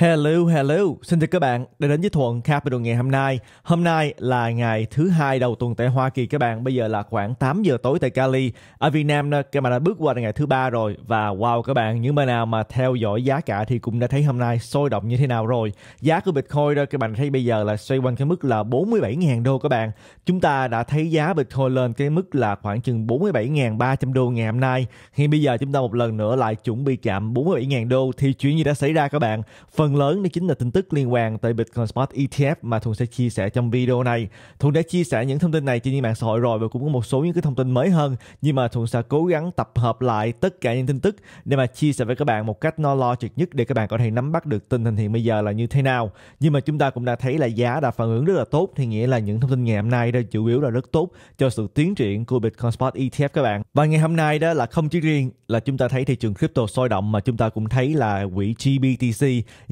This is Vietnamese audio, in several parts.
Hello, hello. Xin chào các bạn đã đến với Thuận Capital ngày hôm nay. Hôm nay là ngày thứ hai đầu tuần tại Hoa Kỳ các bạn. Bây giờ là khoảng 8 giờ tối tại Cali. Ở Việt Nam các bạn đã bước qua ngày thứ ba rồi và wow các bạn, những bạn nào mà theo dõi giá cả thì cũng đã thấy hôm nay sôi động như thế nào rồi. Giá của Bitcoin đó các bạn thấy bây giờ là xoay quanh cái mức là 47.000 đô các bạn. Chúng ta đã thấy giá Bitcoin lên cái mức là khoảng chừng 47.300 đô ngày hôm nay. Hiện bây giờ chúng ta một lần nữa lại chuẩn bị chạm 47.000 đô thì chuyện gì đã xảy ra các bạn? Phần phần lớn đó chính là tin tức liên quan tới Bitcoin Spot ETF mà Thuận sẽ chia sẻ trong video này. Thuận đã chia sẻ những thông tin này trên những mạng xã hội rồi và cũng có một số những cái thông tin mới hơn nhưng mà Thuận sẽ cố gắng tập hợp lại tất cả những tin tức để mà chia sẻ với các bạn một cách nó trực nhất để các bạn có thể nắm bắt được tình hình hiện bây giờ là như thế nào. Nhưng mà chúng ta cũng đã thấy là giá đã phản ứng rất là tốt thì nghĩa là những thông tin ngày hôm nay đây chủ yếu là rất tốt cho sự tiến triển của Bitcoin Spot ETF các bạn. Và ngày hôm nay đó là không chỉ riêng là chúng ta thấy thị trường crypto sôi động mà chúng ta cũng thấy là quỹ GBTC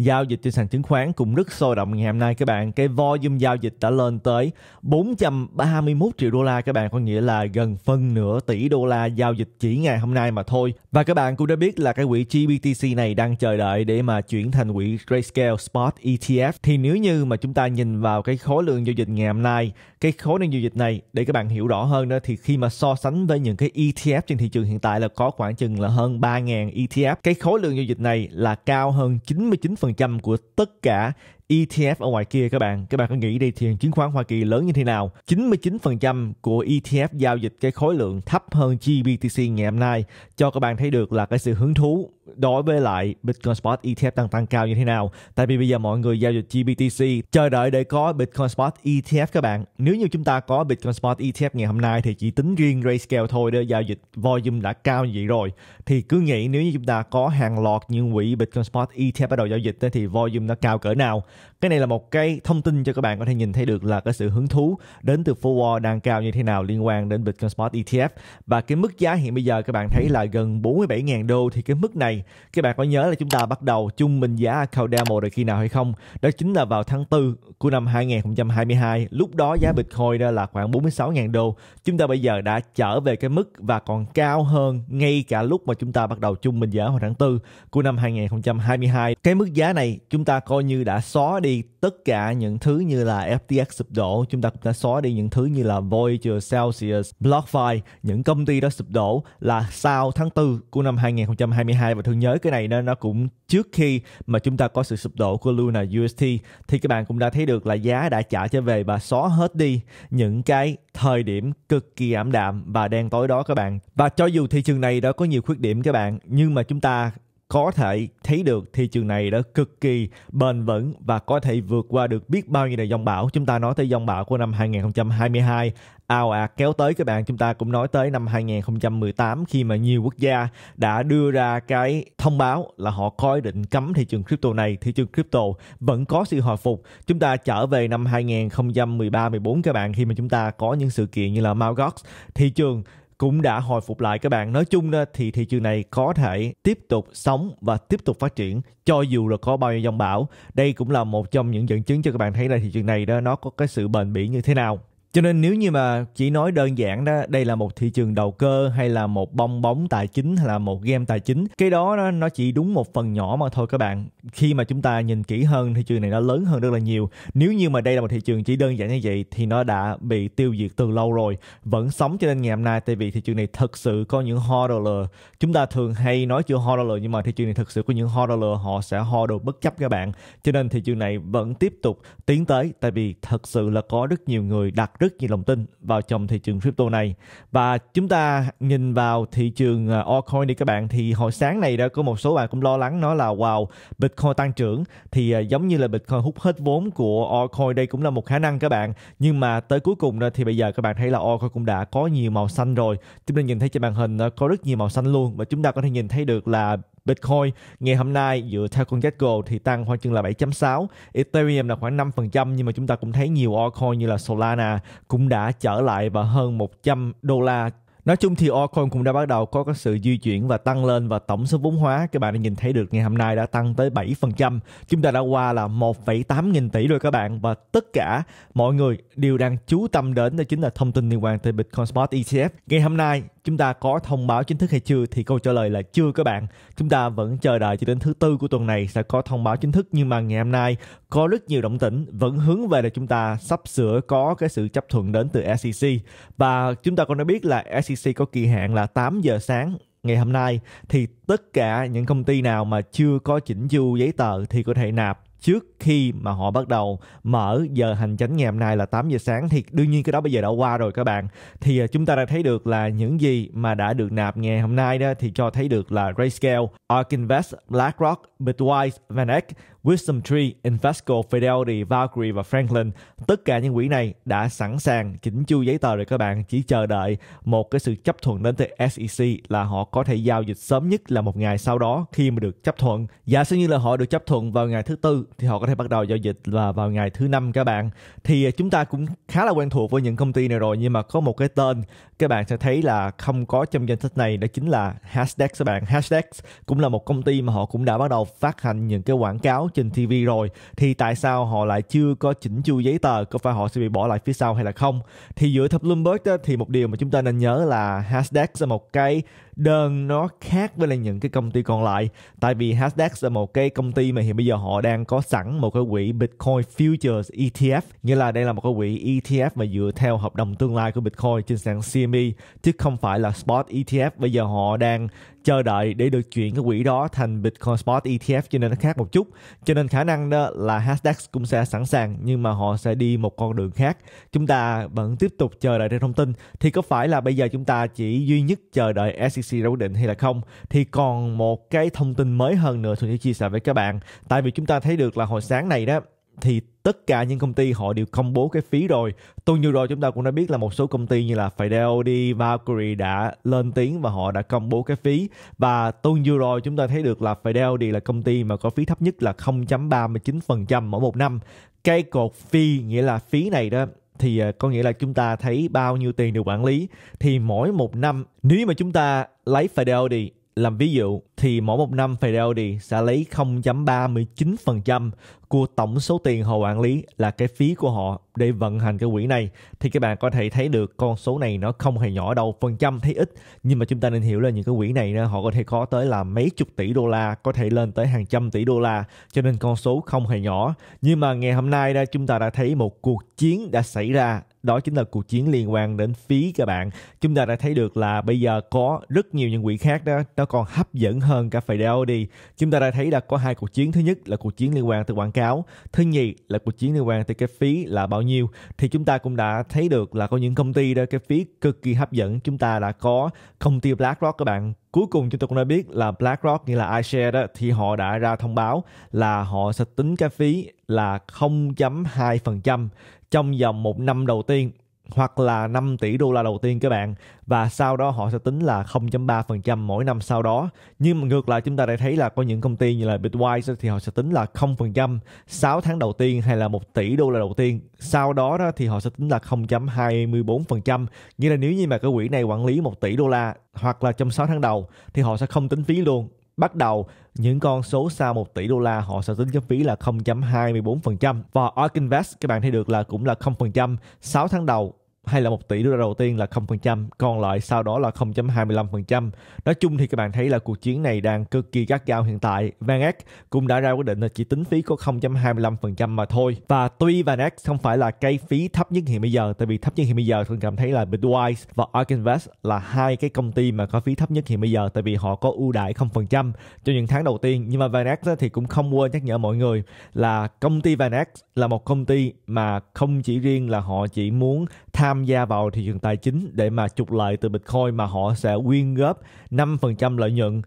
giao dịch trên sàn chứng khoán cũng rất sôi động ngày hôm nay các bạn. Cái volume giao dịch đã lên tới 431 triệu đô la các bạn, có nghĩa là gần phân nửa tỷ đô la giao dịch chỉ ngày hôm nay mà thôi. Và các bạn cũng đã biết là cái quỹ GBTC này đang chờ đợi để mà chuyển thành quỹ Grayscale Spot ETF. Thì nếu như mà chúng ta nhìn vào cái khối lượng giao dịch ngày hôm nay, cái khối lượng giao dịch này để các bạn hiểu rõ hơn đó thì khi mà so sánh với những cái ETF trên thị trường hiện tại là có khoảng chừng là hơn 3.000 ETF. Cái khối lượng giao dịch này là cao hơn 99% 80% của tất cả ETF ở ngoài kia các bạn. Các bạn có nghĩ đi thị trường chứng khoán Hoa Kỳ lớn như thế nào? 99% của ETF giao dịch cái khối lượng thấp hơn GBTC ngày hôm nay cho các bạn thấy được là cái sự hứng thú đối với lại Bitcoin Spot ETF đang tăng cao như thế nào tại vì bây giờ mọi người giao dịch GBTC chờ đợi để có Bitcoin Spot ETF các bạn nếu như chúng ta có Bitcoin Spot ETF ngày hôm nay thì chỉ tính riêng Grayscale thôi để giao dịch volume đã cao như vậy rồi thì cứ nghĩ nếu như chúng ta có hàng loạt những quỹ Bitcoin Spot ETF bắt đầu giao dịch thì volume nó cao cỡ nào cái này là một cái thông tin cho các bạn có thể nhìn thấy được là cái sự hứng thú đến từ forward đang cao như thế nào liên quan đến Bitcoin Spot ETF và cái mức giá hiện bây giờ các bạn thấy là gần 47.000 đô thì cái mức này các bạn có nhớ là chúng ta bắt đầu chung bình giá Cardano rồi khi nào hay không đó chính là vào tháng 4 của năm 2022 lúc đó giá Bitcoin đó là khoảng 46.000 đô chúng ta bây giờ đã trở về cái mức và còn cao hơn ngay cả lúc mà chúng ta bắt đầu chung bình giá hồi tháng 4 của năm 2022 cái mức giá này chúng ta coi như đã xóa đi đi tất cả những thứ như là FTX sụp đổ, chúng ta cũng đã xóa đi những thứ như là Voyager, Celsius, BlockFi, những công ty đó sụp đổ là sau tháng 4 của năm 2022 và thương nhớ cái này nên nó cũng trước khi mà chúng ta có sự sụp đổ của Luna UST thì các bạn cũng đã thấy được là giá đã trả trở về và xóa hết đi những cái thời điểm cực kỳ ảm đạm và đen tối đó các bạn. Và cho dù thị trường này đã có nhiều khuyết điểm các bạn, nhưng mà chúng ta có thể thấy được thị trường này đã cực kỳ bền vững và có thể vượt qua được biết bao nhiêu là dòng bão. Chúng ta nói tới dòng bão của năm 2022 ào ạt à, kéo tới các bạn chúng ta cũng nói tới năm 2018 khi mà nhiều quốc gia đã đưa ra cái thông báo là họ coi định cấm thị trường crypto này thị trường crypto vẫn có sự hồi phục chúng ta trở về năm 2013 14 các bạn khi mà chúng ta có những sự kiện như là Mt. Gox thị trường cũng đã hồi phục lại các bạn. Nói chung đó, thì thị trường này có thể tiếp tục sống và tiếp tục phát triển cho dù là có bao nhiêu dòng bão. Đây cũng là một trong những dẫn chứng cho các bạn thấy là thị trường này đó nó có cái sự bền bỉ như thế nào cho nên nếu như mà chỉ nói đơn giản đó đây là một thị trường đầu cơ hay là một bong bóng tài chính hay là một game tài chính cái đó, đó nó chỉ đúng một phần nhỏ mà thôi các bạn khi mà chúng ta nhìn kỹ hơn thị trường này nó lớn hơn rất là nhiều nếu như mà đây là một thị trường chỉ đơn giản như vậy thì nó đã bị tiêu diệt từ lâu rồi vẫn sống cho nên ngày hôm nay tại vì thị trường này thực sự có những hodler chúng ta thường hay nói chữ hodler nhưng mà thị trường này thực sự có những hodler họ sẽ hodl bất chấp các bạn cho nên thị trường này vẫn tiếp tục tiến tới tại vì thật sự là có rất nhiều người đặt rất nhiều lòng tin vào trong thị trường crypto này và chúng ta nhìn vào thị trường à, altcoin đi các bạn thì hồi sáng này đã có một số bạn cũng lo lắng nó là wow bitcoin tăng trưởng thì à, giống như là bitcoin hút hết vốn của altcoin đây cũng là một khả năng các bạn nhưng mà tới cuối cùng thì bây giờ các bạn thấy là altcoin cũng đã có nhiều màu xanh rồi chúng ta nhìn thấy trên màn hình à, có rất nhiều màu xanh luôn và chúng ta có thể nhìn thấy được là Bitcoin ngày hôm nay dựa theo con Gecko thì tăng khoảng chừng là 7.6, Ethereum là khoảng 5% nhưng mà chúng ta cũng thấy nhiều altcoin như là Solana cũng đã trở lại và hơn 100 đô la Nói chung thì altcoin cũng đã bắt đầu có cái sự di chuyển và tăng lên và tổng số vốn hóa các bạn đã nhìn thấy được ngày hôm nay đã tăng tới 7%. Chúng ta đã qua là 1,8 nghìn tỷ rồi các bạn và tất cả mọi người đều đang chú tâm đến đó chính là thông tin liên quan tới Bitcoin Spot ETF. Ngày hôm nay chúng ta có thông báo chính thức hay chưa thì câu trả lời là chưa các bạn chúng ta vẫn chờ đợi cho đến thứ tư của tuần này sẽ có thông báo chính thức nhưng mà ngày hôm nay có rất nhiều động tĩnh vẫn hướng về là chúng ta sắp sửa có cái sự chấp thuận đến từ SEC và chúng ta còn đã biết là SEC có kỳ hạn là 8 giờ sáng ngày hôm nay thì tất cả những công ty nào mà chưa có chỉnh chu giấy tờ thì có thể nạp trước khi mà họ bắt đầu mở giờ hành chánh ngày hôm nay là 8 giờ sáng thì đương nhiên cái đó bây giờ đã qua rồi các bạn thì à, chúng ta đã thấy được là những gì mà đã được nạp ngày hôm nay đó thì cho thấy được là Grayscale, Ark Invest, BlackRock, Bitwise, VanEck Wisdom Tree, Invesco, Fidelity, Valkyrie và Franklin. Tất cả những quỹ này đã sẵn sàng chỉnh chu giấy tờ rồi các bạn, chỉ chờ đợi một cái sự chấp thuận đến từ SEC là họ có thể giao dịch sớm nhất là một ngày sau đó khi mà được chấp thuận. Giả sử như là họ được chấp thuận vào ngày thứ tư thì họ có thể bắt đầu giao dịch là vào ngày thứ năm các bạn. Thì à, chúng ta cũng khá là quen thuộc với những công ty này rồi nhưng mà có một cái tên các bạn sẽ thấy là không có trong danh sách này đó chính là Hashdex các bạn. Hashdex cũng là một công ty mà họ cũng đã bắt đầu phát hành những cái quảng cáo trên TV rồi thì tại sao họ lại chưa có chỉnh chu giấy tờ có phải họ sẽ bị bỏ lại phía sau hay là không thì dựa theo Bloomberg đó, thì một điều mà chúng ta nên nhớ là Nasdaq là một cái đơn nó khác với là những cái công ty còn lại tại vì Hashdex là một cái công ty mà hiện bây giờ họ đang có sẵn một cái quỹ Bitcoin Futures ETF nghĩa là đây là một cái quỹ ETF mà dựa theo hợp đồng tương lai của Bitcoin trên sàn CME chứ không phải là spot ETF bây giờ họ đang chờ đợi để được chuyển cái quỹ đó thành Bitcoin Spot ETF cho nên nó khác một chút cho nên khả năng đó là Hashdex cũng sẽ sẵn sàng nhưng mà họ sẽ đi một con đường khác chúng ta vẫn tiếp tục chờ đợi theo thông tin thì có phải là bây giờ chúng ta chỉ duy nhất chờ đợi SEC DC đã quyết định hay là không thì còn một cái thông tin mới hơn nữa tôi sẽ chia sẻ với các bạn tại vì chúng ta thấy được là hồi sáng này đó thì tất cả những công ty họ đều công bố cái phí rồi. Tuần vừa rồi chúng ta cũng đã biết là một số công ty như là Fidelity, Valkyrie đã lên tiếng và họ đã công bố cái phí. Và tuần vừa rồi chúng ta thấy được là Fidelity là công ty mà có phí thấp nhất là 0.39% mỗi một năm. Cái cột phi nghĩa là phí này đó thì à, có nghĩa là chúng ta thấy bao nhiêu tiền được quản lý thì mỗi một năm nếu mà chúng ta lấy Fidelity làm ví dụ thì mỗi một năm Fidelity sẽ lấy 0.39% của tổng số tiền họ quản lý là cái phí của họ để vận hành cái quỹ này. Thì các bạn có thể thấy được con số này nó không hề nhỏ đâu, phần trăm thấy ít. Nhưng mà chúng ta nên hiểu là những cái quỹ này họ có thể có tới là mấy chục tỷ đô la, có thể lên tới hàng trăm tỷ đô la. Cho nên con số không hề nhỏ. Nhưng mà ngày hôm nay đó chúng ta đã thấy một cuộc chiến đã xảy ra đó chính là cuộc chiến liên quan đến phí các bạn chúng ta đã thấy được là bây giờ có rất nhiều những quỹ khác đó nó còn hấp dẫn hơn cả Fidelity đi chúng ta đã thấy là có hai cuộc chiến thứ nhất là cuộc chiến liên quan tới quảng cáo thứ nhì là cuộc chiến liên quan tới cái phí là bao nhiêu thì chúng ta cũng đã thấy được là có những công ty đó cái phí cực kỳ hấp dẫn chúng ta đã có công ty BlackRock các bạn cuối cùng chúng tôi cũng đã biết là BlackRock như là iShares đó thì họ đã ra thông báo là họ sẽ tính cái phí là 0.2% trong vòng một năm đầu tiên hoặc là 5 tỷ đô la đầu tiên các bạn và sau đó họ sẽ tính là 0.3% mỗi năm sau đó nhưng mà ngược lại chúng ta đã thấy là có những công ty như là Bitwise thì họ sẽ tính là 0% 6 tháng đầu tiên hay là 1 tỷ đô la đầu tiên sau đó, đó thì họ sẽ tính là 0.24% nghĩa là nếu như mà cái quỹ này quản lý 1 tỷ đô la hoặc là trong 6 tháng đầu thì họ sẽ không tính phí luôn bắt đầu những con số xa 1 tỷ đô la họ sẽ tính cái phí là 0.24% và Ark Invest các bạn thấy được là cũng là 0% 6 tháng đầu hay là 1 tỷ đô la đầu tiên là 0%, còn lại sau đó là 0.25%. Nói chung thì các bạn thấy là cuộc chiến này đang cực kỳ gắt gao hiện tại. Van cũng đã ra quyết định là chỉ tính phí có 0.25% mà thôi. Và tuy Van không phải là cái phí thấp nhất hiện bây giờ, tại vì thấp nhất hiện bây giờ thường cảm thấy là Bitwise và Ark Invest là hai cái công ty mà có phí thấp nhất hiện bây giờ tại vì họ có ưu đãi 0% cho những tháng đầu tiên. Nhưng mà Van thì cũng không quên nhắc nhở mọi người là công ty Van là một công ty mà không chỉ riêng là họ chỉ muốn tham tham gia vào thị trường tài chính để mà trục lợi từ Bitcoin mà họ sẽ quyên góp 5% lợi nhuận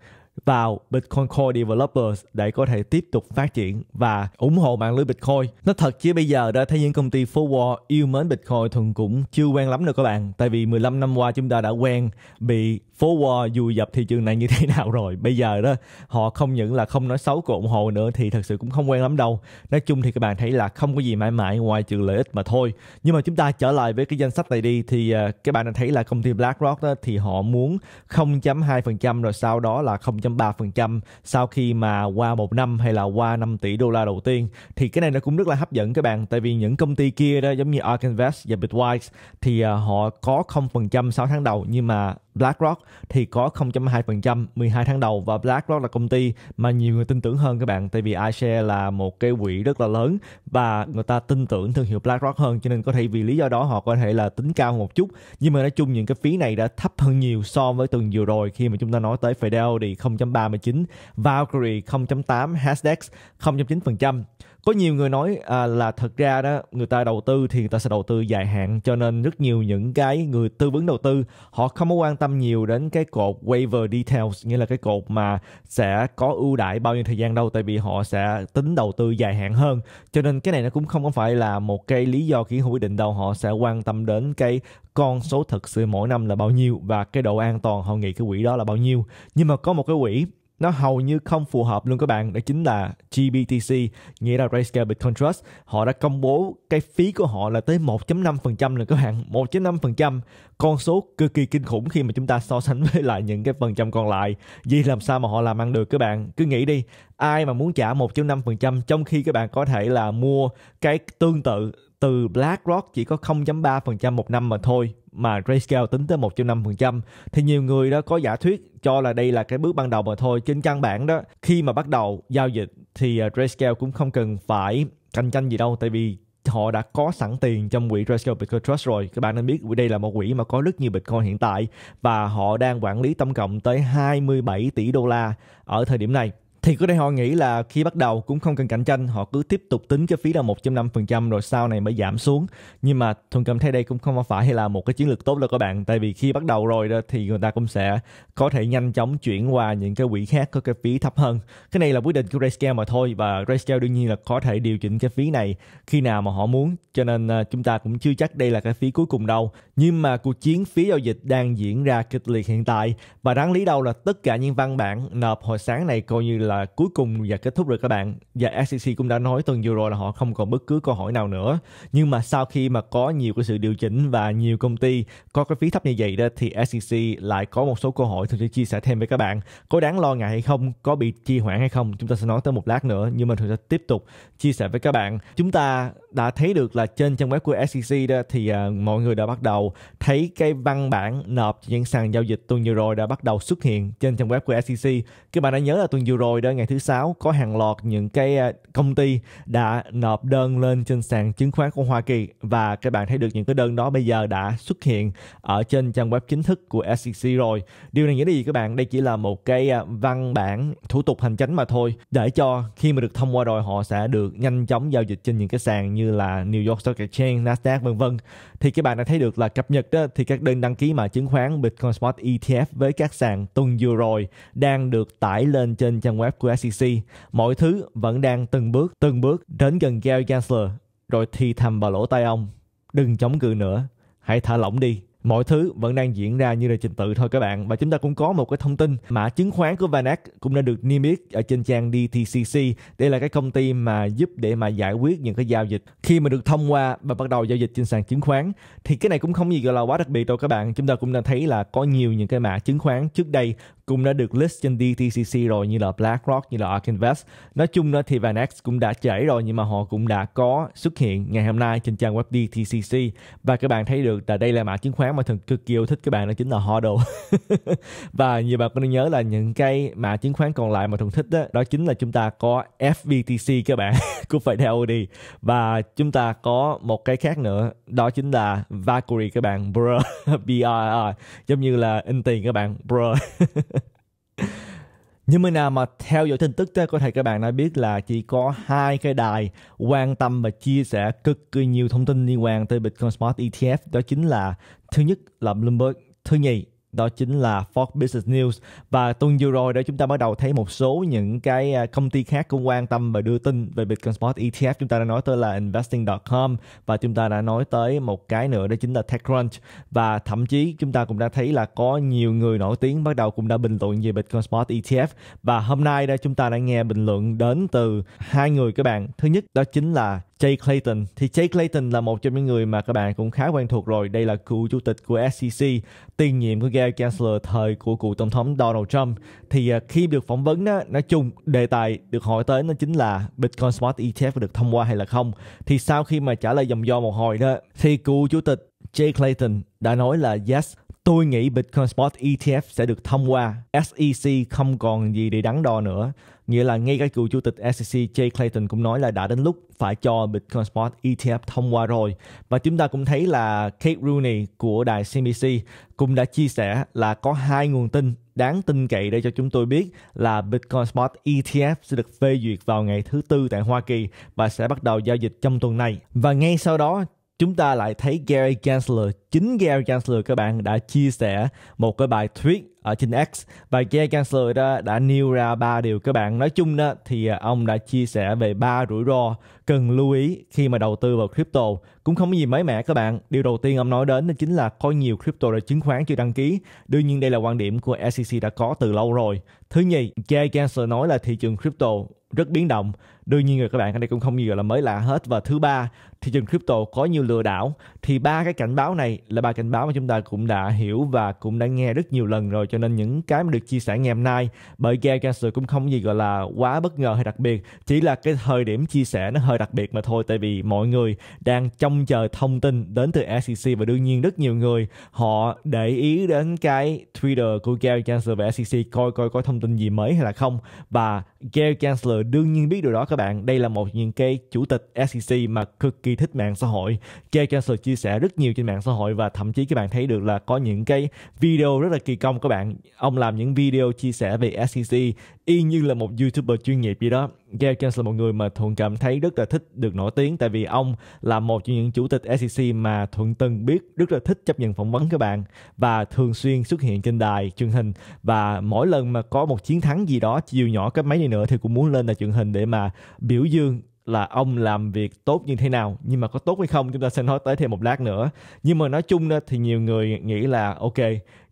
vào Bitcoin Core Developers để có thể tiếp tục phát triển và ủng hộ mạng lưới Bitcoin. Nó thật chứ bây giờ đã thấy những công ty forward yêu mến Bitcoin thường cũng chưa quen lắm nữa các bạn. Tại vì 15 năm qua chúng ta đã quen bị forward Wall dù dập thị trường này như thế nào rồi. Bây giờ đó họ không những là không nói xấu của ủng hộ nữa thì thật sự cũng không quen lắm đâu. Nói chung thì các bạn thấy là không có gì mãi mãi ngoài trừ lợi ích mà thôi. Nhưng mà chúng ta trở lại với cái danh sách này đi thì à, các bạn thấy là công ty BlackRock đó thì họ muốn 0.2% rồi sau đó là 0 0,3% sau khi mà qua một năm hay là qua 5 tỷ đô la đầu tiên thì cái này nó cũng rất là hấp dẫn các bạn tại vì những công ty kia đó giống như Ark Invest và Bitwise thì ờ, họ có 0% 6 tháng đầu nhưng mà BlackRock thì có 0.2% 12 tháng đầu và BlackRock là công ty mà nhiều người tin tưởng hơn các bạn tại vì iShares là một cái quỹ rất là lớn và người ta tin tưởng thương hiệu BlackRock hơn cho nên có thể vì lý do đó họ có thể là tính cao một chút nhưng mà nói chung những cái phí này đã thấp hơn nhiều so với tuần vừa rồi khi mà chúng ta nói tới Fidelity 0.39 Valkyrie 0.8 Hasdex 0.9% có nhiều người nói à, là thật ra đó người ta đầu tư thì người ta sẽ đầu tư dài hạn cho nên rất nhiều những cái người tư vấn đầu tư họ không có quan tâm nhiều đến cái cột waiver details nghĩa là cái cột mà sẽ có ưu đãi bao nhiêu thời gian đâu tại vì họ sẽ tính đầu tư dài hạn hơn cho nên cái này nó cũng không phải là một cái lý do khiến họ quyết định đâu họ sẽ quan tâm đến cái con số thực sự mỗi năm là bao nhiêu và cái độ an toàn họ nghĩ cái quỹ đó là bao nhiêu nhưng mà có một cái quỹ nó hầu như không phù hợp luôn các bạn đó chính là GBTC nghĩa là Grayscale Bitcoin Trust họ đã công bố cái phí của họ là tới 1.5% rồi các bạn 1.5% con số cực kỳ kinh khủng khi mà chúng ta so sánh với lại những cái phần trăm còn lại vì làm sao mà họ làm ăn được các bạn cứ nghĩ đi ai mà muốn trả 1.5% trong khi các bạn có thể là mua cái tương tự từ BlackRock chỉ có 0.3% một năm mà thôi mà Grayscale tính tới 1.5% thì nhiều người đó có giả thuyết cho là đây là cái bước ban đầu mà thôi trên căn bản đó khi mà bắt đầu giao dịch thì à, Grayscale cũng không cần phải cạnh tranh gì đâu tại vì họ đã có sẵn tiền trong quỹ Grayscale Bitcoin Trust rồi. Các bạn nên biết đây là một quỹ mà có rất nhiều Bitcoin hiện tại và họ đang quản lý tổng cộng tới 27 tỷ đô la ở thời điểm này thì có đây họ nghĩ là khi bắt đầu cũng không cần cạnh tranh họ cứ tiếp tục tính cái phí là 1.5% rồi sau này mới giảm xuống nhưng mà thuần cảm thấy đây cũng không phải hay là một cái chiến lược tốt đâu các bạn tại vì khi bắt đầu rồi đó thì người ta cũng sẽ có thể nhanh chóng chuyển qua những cái quỹ khác có cái phí thấp hơn cái này là quyết định của Grayscale mà thôi và Grayscale đương nhiên là có thể điều chỉnh cái phí này khi nào mà họ muốn cho nên à, chúng ta cũng chưa chắc đây là cái phí cuối cùng đâu nhưng mà cuộc chiến phí giao dịch đang diễn ra kịch liệt hiện tại và đáng lý đâu là tất cả những văn bản nộp hồi sáng này coi như là là cuối cùng và kết thúc rồi các bạn và SEC cũng đã nói tuần vừa rồi là họ không còn bất cứ câu hỏi nào nữa nhưng mà sau khi mà có nhiều cái sự điều chỉnh và nhiều công ty có cái phí thấp như vậy đó thì SEC lại có một số câu hỏi thường sẽ chia sẻ thêm với các bạn có đáng lo ngại hay không có bị trì hoãn hay không chúng ta sẽ nói tới một lát nữa nhưng mà thường sẽ tiếp tục chia sẻ với các bạn chúng ta đã thấy được là trên trang web của SEC đó thì uh, mọi người đã bắt đầu thấy cái văn bản nộp trên sàn giao dịch tuần vừa rồi đã bắt đầu xuất hiện trên trang web của SEC các bạn đã nhớ là tuần vừa rồi 10 đến ngày thứ sáu có hàng loạt những cái ờ, công ty đã nộp đơn lên trên sàn chứng khoán của Hoa Kỳ và các bạn thấy được những cái đơn đó bây giờ đã xuất hiện ở trên trang web chính thức của SEC rồi. Điều này nghĩa là gì các bạn? Đây chỉ là một cái ờ, văn bản thủ tục hành chính mà thôi để cho khi mà được thông qua rồi họ sẽ được nhanh chóng giao dịch trên những cái sàn như là New York Stock Exchange, Nasdaq vân vân thì các bạn đã thấy được là cập nhật đó thì các đơn đăng ký mã chứng khoán Bitcoin Spot ETF với các sàn tuần vừa rồi đang được tải lên trên trang web của SEC. Mọi thứ vẫn đang từng bước từng bước đến gần Gary Gensler rồi thì thầm vào lỗ tai ông. Đừng chống cự nữa, hãy thả lỏng đi mọi thứ vẫn đang diễn ra như là trình tự thôi các bạn và chúng ta cũng có một cái thông tin mã chứng khoán của Vanac cũng đã được niêm yết ở trên trang DTCC đây là cái công ty mà giúp để mà giải quyết những cái giao dịch khi mà được thông qua và bắt đầu giao dịch trên sàn chứng khoán thì cái này cũng không gì gọi là quá đặc biệt đâu các bạn chúng ta cũng đã thấy là có nhiều những cái mã chứng khoán trước đây cũng đã được list trên DTCC rồi như là BlackRock, như là ARK Invest. Nói chung đó thì VanEck cũng đã chảy rồi nhưng mà họ cũng đã có xuất hiện ngày hôm nay trên trang web DTCC và các bạn thấy được là đây là mã chứng khoán mà thường cực kỳ yêu thích các bạn đó chính là HODL. và nhiều bạn có nên nhớ là những cái mã chứng khoán còn lại mà thường thích đó, đó chính là chúng ta có FBTC các bạn cũng phải theo đi và chúng ta có một cái khác nữa đó chính là Valkyrie các bạn bro BRR giống như là in tiền các bạn bro nhưng mà nào mà theo dõi tin tức thì có thể các bạn đã biết là chỉ có hai cái đài quan tâm và chia sẻ cực kỳ nhiều thông tin liên quan tới Bitcoin Smart ETF đó chính là thứ nhất là Bloomberg, thứ nhì đó chính là Forbes Business News và tuần vừa rồi đó chúng ta bắt đầu thấy một số những cái à, công ty khác cũng quan tâm và đưa tin về Bitcoin Spot ETF chúng ta đã nói tới là investing.com và chúng ta đã nói tới một cái nữa đó chính là TechCrunch và thậm chí chúng ta cũng đã thấy là có nhiều người nổi tiếng bắt đầu cũng đã bình luận về Bitcoin Spot ETF và hôm nay đây chúng ta đã nghe bình luận đến từ hai người các bạn thứ nhất đó chính là Jay Clayton thì Jay Clayton là một trong những người mà các bạn cũng khá quen thuộc rồi đây là cựu chủ tịch của SEC tiền nhiệm của Gary Gensler thời của cựu tổng thống Donald Trump thì à, khi được phỏng vấn đó nói chung đề tài được hỏi tới nó chính là Bitcoin Spot ETF được thông qua hay là không thì sau khi mà trả lời dòng do một hồi đó thì cựu chủ tịch Jay Clayton đã nói là yes tôi nghĩ Bitcoin Spot ETF sẽ được thông qua SEC không còn gì để đắn đo nữa Nghĩa là ngay cả cựu chủ tịch SEC Jay Clayton cũng nói là đã đến lúc phải cho Bitcoin Spot ETF thông qua rồi. Và chúng ta cũng thấy là Kate Rooney của đài CNBC cũng đã chia sẻ là có hai nguồn tin đáng tin cậy để cho chúng tôi biết là Bitcoin Spot ETF sẽ được phê duyệt vào ngày thứ tư tại Hoa Kỳ và sẽ bắt đầu giao dịch trong tuần này. Và ngay sau đó chúng ta lại thấy Gary Gensler, chính Gary Gensler các bạn đã chia sẻ một cái bài thuyết ở trên X và Jay Chancellor đó đã nêu ra ba điều các bạn nói chung đó thì à, ông đã chia sẻ về ba rủi ro cần lưu ý khi mà đầu tư vào crypto cũng không có gì mới mẻ các bạn điều đầu tiên ông nói đến đó chính là có nhiều crypto là chứng khoán chưa đăng ký đương nhiên đây là quan điểm của SEC đã có từ lâu rồi thứ nhì Jay Chancellor nói là thị trường crypto rất biến động đương nhiên rồi các bạn cái này cũng không gì gọi là mới lạ hết và thứ ba thị trường crypto có nhiều lừa đảo thì ba cái cảnh báo này là ba cảnh báo mà chúng ta cũng đã hiểu và cũng đã nghe rất nhiều lần rồi cho nên những cái mà được chia sẻ ngày hôm nay bởi Gary Gensler cũng không gì gọi là quá bất ngờ hay đặc biệt chỉ là cái thời điểm chia sẻ nó hơi đặc biệt mà thôi tại vì mọi người đang trông chờ thông tin đến từ SEC và đương nhiên rất nhiều người họ để ý đến cái Twitter của Gary Gensler và SEC coi coi có thông tin gì mới hay là không và Gary Gensler đương nhiên biết điều đó các bạn, đây là một những cái chủ tịch SEC mà cực kỳ thích mạng xã hội. Jay Chancellor chia sẻ rất nhiều trên mạng xã hội và thậm chí các bạn thấy được là có những cái video rất là kỳ công các bạn. Ông làm những video chia sẻ về SEC, y như là một youtuber chuyên nghiệp gì đó Gary Gensler là một người mà thuận cảm thấy rất là thích được nổi tiếng tại vì ông là một trong những chủ tịch SEC mà thuận từng biết rất là thích chấp nhận phỏng vấn các bạn và thường xuyên xuất hiện trên đài truyền hình và mỗi lần mà có một chiến thắng gì đó dù nhỏ cái mấy đi nữa thì cũng muốn lên đài truyền hình để mà biểu dương là ông làm việc tốt như thế nào nhưng mà có tốt hay không chúng ta sẽ nói tới thêm một lát nữa nhưng mà nói chung đó thì nhiều người nghĩ là ok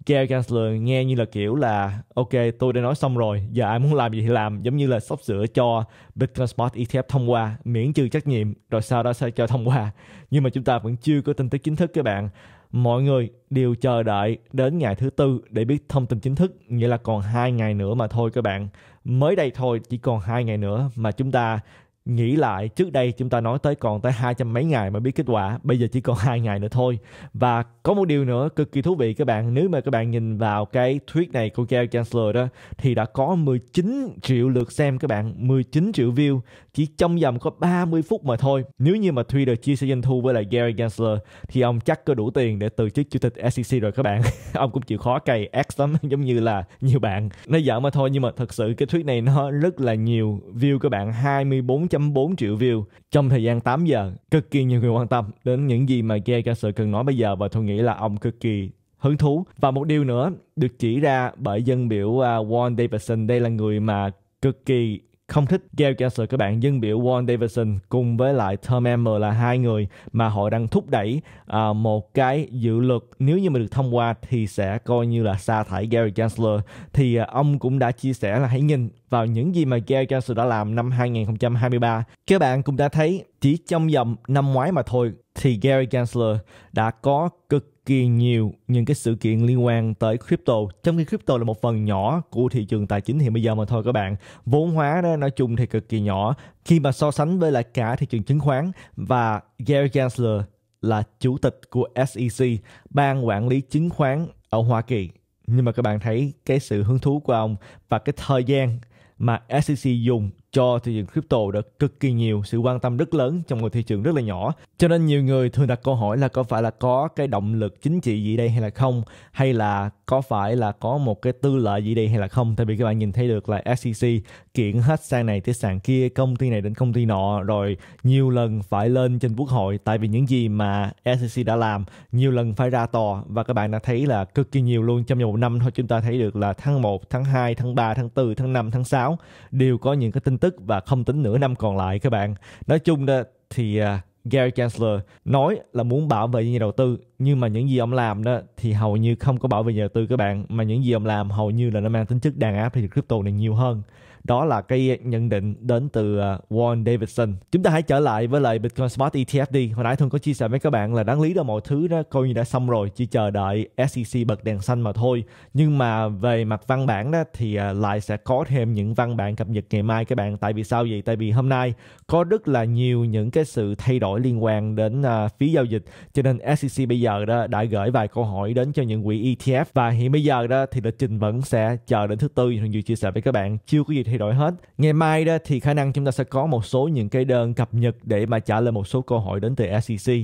Gary Gensler nghe như là kiểu là ok tôi đã nói xong rồi giờ ai muốn làm gì thì làm giống như là sắp sửa cho Bitcoin Spot ETF thông qua miễn trừ trách nhiệm rồi sau đó sẽ cho thông qua nhưng mà chúng ta vẫn chưa có tin tức chính thức các bạn mọi người đều chờ đợi đến ngày thứ tư để biết thông tin chính thức nghĩa là còn hai ngày nữa mà thôi các bạn mới đây thôi chỉ còn hai ngày nữa mà chúng ta nghĩ lại trước đây chúng ta nói tới còn tới hai trăm mấy ngày mà biết kết quả bây giờ chỉ còn hai ngày nữa thôi và có một điều nữa cực kỳ thú vị các bạn nếu mà các bạn nhìn vào cái tweet này của Gary Chancellor đó thì đã có 19 triệu lượt xem các bạn 19 triệu view chỉ trong vòng có 30 phút mà thôi nếu như mà Twitter chia sẻ doanh thu với lại Gary Gensler thì ông chắc có đủ tiền để từ chức chủ tịch SEC rồi các bạn ông cũng chịu khó cày X lắm giống như là nhiều bạn nó giỡn mà thôi nhưng mà thật sự cái tweet này nó rất là nhiều view các bạn 24 1,4 triệu view trong thời gian 8 giờ. Cực kỳ nhiều người quan tâm đến những gì mà Gay ca sự cần nói bây giờ và tôi nghĩ là ông cực kỳ hứng thú. Và một điều nữa được chỉ ra bởi dân biểu uh, Warren Davidson, đây là người mà cực kỳ không thích Gail Kessler các bạn dân biểu Warren Davidson cùng với lại Tom Emmer là hai người mà họ đang thúc đẩy uh, một cái dự luật nếu như mà được thông qua thì sẽ coi như là sa thải Gary Kessler thì uh, ông cũng đã chia sẻ là hãy nhìn vào những gì mà Gary Kessler đã làm năm 2023 các bạn cũng đã thấy chỉ trong vòng năm ngoái mà thôi thì Gary Gensler đã có cực kỳ nhiều những cái sự kiện liên quan tới crypto trong khi crypto là một phần nhỏ của thị trường tài chính hiện bây giờ mà thôi các bạn vốn hóa đó nói chung thì cực kỳ nhỏ khi mà so sánh với lại cả thị trường chứng khoán và Gary Gensler là chủ tịch của SEC ban quản lý chứng khoán ở Hoa Kỳ nhưng mà các bạn thấy cái sự hứng thú của ông và cái thời gian mà SEC dùng cho thị trường crypto đã cực kỳ nhiều sự quan tâm rất lớn trong một thị trường rất là nhỏ cho nên nhiều người thường đặt câu hỏi là có phải là có cái động lực chính trị gì đây hay là không hay là có phải là có một cái tư lợi gì đây hay là không tại vì các bạn nhìn thấy được là SEC kiện hết sang này tới sàn kia công ty này đến công ty nọ rồi nhiều lần phải lên trên quốc hội tại vì những gì mà SEC đã làm nhiều lần phải ra tòa và các bạn đã thấy là cực kỳ nhiều luôn trong vòng một năm thôi chúng ta thấy được là tháng 1, tháng 2, tháng 3, tháng 4, tháng 5, tháng 6 đều có những cái tin tức và không tính nửa năm còn lại các bạn. Nói chung đó thì à, Gary Gensler nói là muốn bảo vệ nhà đầu tư nhưng mà những gì ông làm đó thì hầu như không có bảo vệ nhà đầu tư các bạn mà những gì ông làm hầu như là nó mang tính chất đàn áp thị trường crypto này nhiều hơn đó là cái nhận định đến từ ờ, Warren Davidson. Chúng ta hãy trở lại với lại Bitcoin Smart ETF đi. Hồi nãy Thuần có chia sẻ với các bạn là đáng lý đó mọi thứ đó coi như đã xong rồi, chỉ chờ đợi SEC bật đèn xanh mà thôi. Nhưng mà về mặt văn bản đó thì ờ, lại sẽ có thêm những văn bản cập nhật ngày mai các bạn. Tại vì sao vậy? Tại vì hôm nay có rất là nhiều những cái sự thay đổi liên quan đến ờ, phí giao dịch. Cho nên SEC bây giờ đó đã gửi vài câu hỏi đến cho những quỹ ETF và hiện bây giờ đó thì lịch trình vẫn sẽ chờ đến thứ tư. Thuần vừa chia sẻ với các bạn chưa có gì thay đổi hết ngày mai đó thì khả năng chúng ta sẽ có một số những cái đơn cập nhật để mà trả lời một số câu hỏi đến từ SEC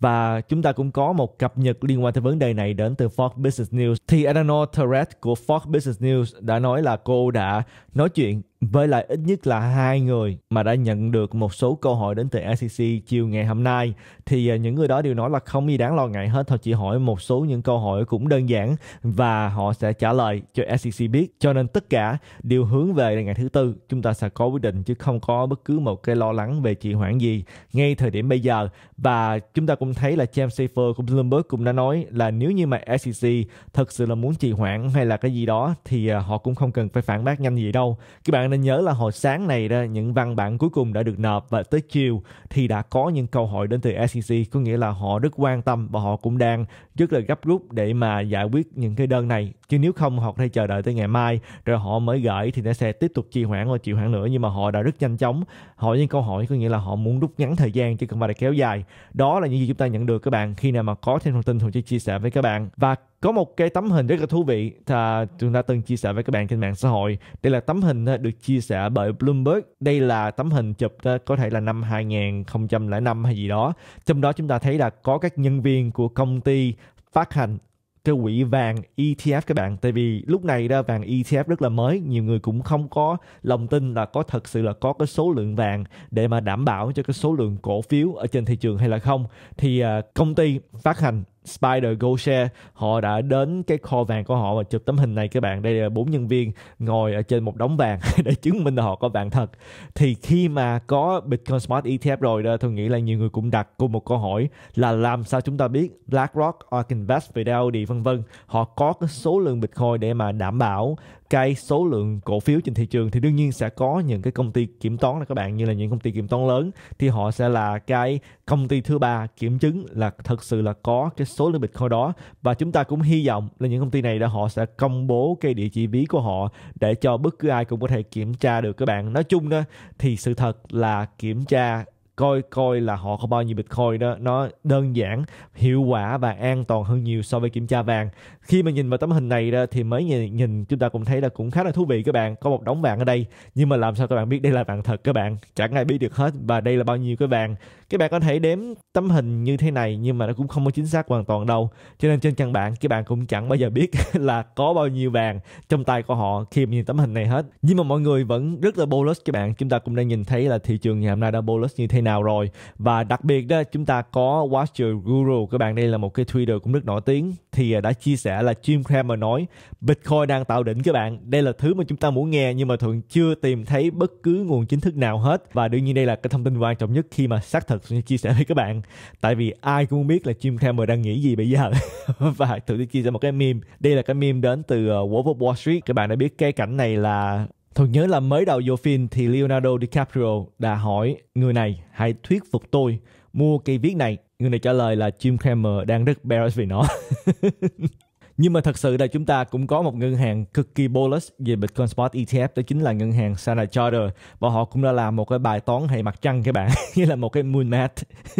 và chúng ta cũng có một cập nhật liên quan tới vấn đề này đến từ Fox Business News thì Eleanor Tourette của Fox Business News đã nói là cô đã nói chuyện với lại ít nhất là hai người mà đã nhận được một số câu hỏi đến từ SEC chiều ngày hôm nay thì à, những người đó đều nói là không gì đáng lo ngại hết họ chỉ hỏi một số những câu hỏi cũng đơn giản và họ sẽ trả lời cho SEC biết cho nên tất cả đều hướng về ngày thứ tư chúng ta sẽ có quyết định chứ không có bất cứ một cái lo lắng về trì hoãn gì ngay thời điểm bây giờ và chúng ta cũng thấy là James Safer của Bloomberg cũng đã nói là nếu như mà SEC thật sự là muốn trì hoãn hay là cái gì đó thì à, họ cũng không cần phải phản bác nhanh gì đâu các bạn nên nhớ là hồi sáng này đó những văn bản cuối cùng đã được nộp và tới chiều thì đã có những câu hỏi đến từ SEC có nghĩa là họ rất quan tâm và họ cũng đang rất là gấp rút để mà giải quyết những cái đơn này chứ nếu không họ phải chờ đợi tới ngày mai rồi họ mới gửi thì nó sẽ tiếp tục trì hoãn và trì hoãn nữa nhưng mà họ đã rất nhanh chóng hỏi những câu hỏi có nghĩa là họ muốn rút ngắn thời gian chứ không phải là kéo dài đó là những gì chúng ta nhận được các bạn khi nào mà có thêm thông tin thì chia sẻ với các bạn và có một cái tấm hình rất là thú vị à, chúng ta từng chia sẻ với các bạn trên mạng xã hội đây là tấm hình ờ, được chia sẻ bởi Bloomberg đây là tấm hình chụp ờ, có thể là năm 2005 hay gì đó trong đó chúng ta thấy là có các nhân viên của công ty phát hành cái quỹ vàng ETF các bạn tại vì lúc này ra vàng ETF rất là mới nhiều người cũng không có lòng tin là có thật sự là có cái số lượng vàng để mà đảm bảo cho cái số lượng cổ phiếu ở trên thị trường hay là không thì à, công ty phát hành Spider GoShare họ đã đến cái kho vàng của họ và chụp tấm hình này các bạn đây là bốn nhân viên ngồi ở trên một đống vàng để chứng minh là họ có vàng thật thì khi mà có Bitcoin Smart ETF rồi đó tôi nghĩ là nhiều người cũng đặt cùng một câu hỏi là làm sao chúng ta biết BlackRock, Ark Invest, Fidelity vân vân họ có cái số lượng Bitcoin để mà đảm bảo cái số lượng cổ phiếu trên thị trường thì đương nhiên sẽ có những cái công ty kiểm toán là các bạn như là những công ty kiểm toán lớn thì họ sẽ là cái công ty thứ ba kiểm chứng là thật sự là có cái số lượng bitcoin đó và chúng ta cũng hy vọng là những công ty này đã họ sẽ công bố cái địa chỉ ví của họ để cho bất cứ ai cũng có thể kiểm tra được các bạn nói chung đó thì sự thật là kiểm tra coi coi là họ có bao nhiêu bitcoin đó nó đơn giản hiệu quả và an toàn hơn nhiều so với kiểm tra vàng khi mà nhìn vào tấm hình này đó, thì mới nhìn, nhìn chúng ta cũng thấy là cũng khá là thú vị các bạn có một đống vàng ở đây nhưng mà làm sao các bạn biết đây là vàng thật các bạn chẳng ai biết được hết và đây là bao nhiêu cái vàng các bạn có thể đếm tấm hình như thế này nhưng mà nó cũng không có chính xác hoàn toàn đâu cho nên trên căn bản các bạn cũng chẳng bao giờ biết là có bao nhiêu vàng trong tay của họ khi mà nhìn tấm hình này hết nhưng mà mọi người vẫn rất là bullish các bạn chúng ta cũng đang nhìn thấy là thị trường ngày hôm nay đã bullish như thế nào nào rồi và đặc biệt đó chúng ta có Watch Your Guru các bạn đây là một cái Twitter cũng rất nổi tiếng thì à, đã chia sẻ là Jim Cramer nói Bitcoin đang tạo đỉnh các bạn đây là thứ mà chúng ta muốn nghe nhưng mà thường chưa tìm thấy bất cứ nguồn chính thức nào hết và đương nhiên đây là cái thông tin quan trọng nhất khi mà xác thực chia sẻ với các bạn tại vì ai cũng biết là Jim Cramer đang nghĩ gì bây giờ và thử chia sẻ một cái meme đây là cái meme đến từ à, Wolf of Wall Street các bạn đã biết cái cảnh này là Tôi nhớ là mới đầu vô phim thì Leonardo DiCaprio đã hỏi người này hãy thuyết phục tôi mua cây viết này. Người này trả lời là Jim Cramer đang rất bearish vì nó. Nhưng mà thật sự là chúng ta cũng có một ngân hàng cực kỳ bullish về Bitcoin Spot ETF đó chính là ngân hàng Standard Charter và họ cũng đã làm một cái bài toán hay mặt trăng các bạn nghĩa là một cái moon math